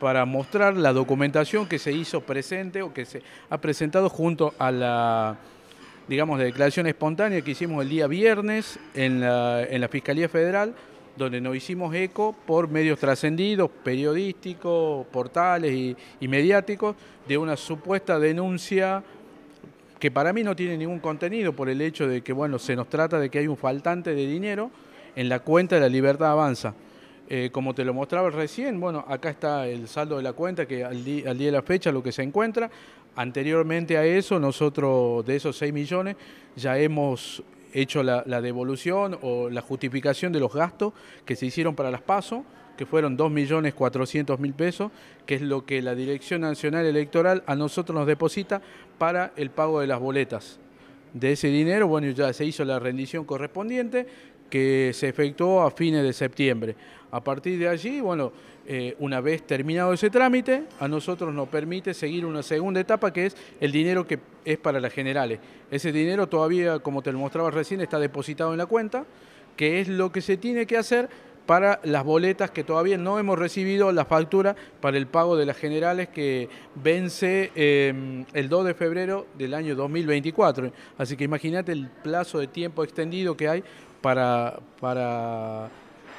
para mostrar la documentación que se hizo presente o que se ha presentado junto a la digamos, declaración espontánea que hicimos el día viernes en la, Fiscalía Federal, donde nos hicimos eco por medios trascendidos, periodísticos, portales y, y, mediáticos, de una supuesta denuncia que para mí no tiene ningún contenido por el hecho de que, bueno, se nos trata de que hay un faltante de dinero en la cuenta de la Libertad Avanza. Eh, como te lo mostraba recién, bueno, acá está el saldo de la cuenta que al, día de la fecha lo que se encuentra. Anteriormente a eso, nosotros de esos 6 millones ya hemos hecho la, la, devolución o la justificación de los gastos que se hicieron para las PASO, que fueron 2.400.000 pesos, que es lo que la Dirección Nacional Electoral a nosotros nos deposita para el pago de las boletas. De ese dinero, bueno, ya se hizo la rendición correspondiente, que se efectuó a fines de septiembre. A partir de allí, bueno, eh, una vez terminado ese trámite, a nosotros nos permite seguir una segunda etapa que es el dinero que es para las generales. Ese dinero todavía, como te lo mostraba recién, está depositado en la cuenta, que es lo que se tiene que hacer para las boletas que todavía no hemos recibido la factura para el pago de las generales que vence em, el 2 de febrero del año 2024. Así que imagínate el plazo de tiempo extendido que hay para, para,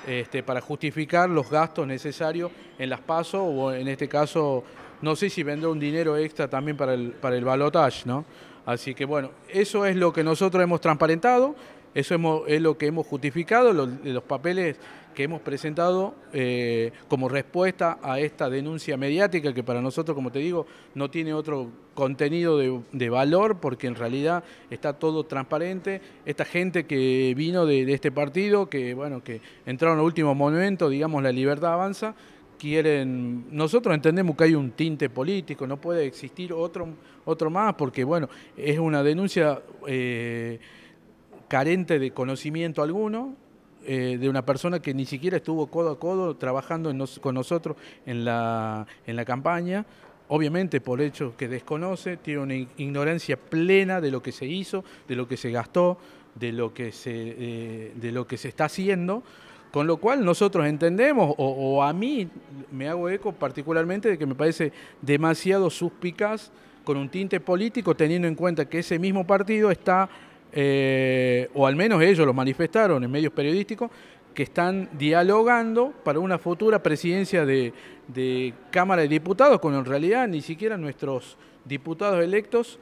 este, para justificar los gastos necesarios en las PASO o en este caso, no sé si vendrá un dinero extra también para el, para el balotage, ¿no? Así que bueno, eso es lo que nosotros hemos transparentado. Eso es lo que hemos justificado, los, papeles que hemos presentado eh, como respuesta a esta denuncia mediática que para nosotros, como te digo, no tiene otro contenido de, valor porque en realidad está todo transparente. Esta gente que vino de, este partido, que bueno, que entraron al último momento, digamos, la libertad avanza, quieren. Nosotros entendemos que hay un tinte político, no puede existir otro, otro más, porque bueno, es una denuncia. Eh, carente de conocimiento alguno, eh, de una persona que ni siquiera estuvo codo a codo trabajando con nosotros en la, en la campaña, obviamente por hecho que desconoce, tiene una ignorancia plena de lo que se hizo, de lo que se gastó, de lo que se, eh, de lo que se está haciendo. Con lo cual nosotros entendemos, o, o, a mí me hago eco particularmente de que me parece demasiado suspicaz con un tinte político, teniendo en cuenta que ese mismo partido está eh, o al menos ellos lo manifestaron en medios periodísticos, que están dialogando para una futura presidencia de, Cámara de Diputados, cuando en realidad ni siquiera nuestros diputados electos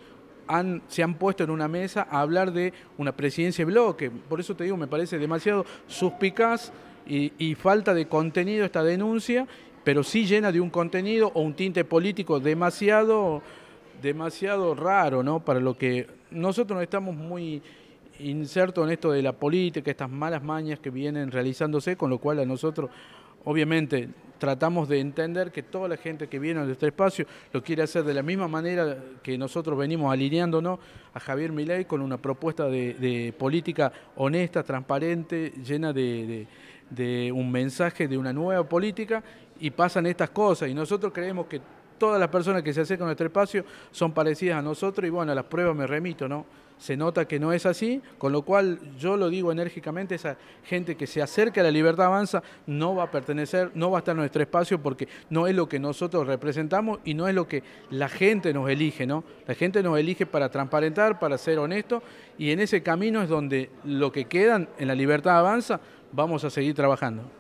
han, se han puesto en una mesa a hablar de una presidencia de bloque. Por eso te digo, me parece demasiado suspicaz y, falta de contenido esta denuncia, pero sí llena de un contenido o un tinte político demasiado, demasiado raro ¿no? para lo que nosotros no estamos muy insertos en esto de la política, estas malas mañas que vienen realizándose, con lo cual a nosotros obviamente tratamos de entender que toda la gente que viene a este espacio lo quiere hacer de la misma manera que nosotros venimos alineándonos a Javier Milei con una propuesta de, política honesta, transparente, llena de, de un mensaje de una nueva política y pasan estas cosas y nosotros creemos que todas las personas que se acercan a nuestro espacio son parecidas a nosotros y bueno, a las pruebas me remito, ¿no? Se nota que no es así, con lo cual yo lo digo enérgicamente, esa gente que se acerca a la libertad avanza no va a pertenecer, no va a estar en nuestro espacio porque no es lo que nosotros representamos y no es lo que la gente nos elige, ¿no? La gente nos elige para transparentar, para ser honesto y en ese camino es donde lo que quedan en la libertad avanza vamos a seguir trabajando.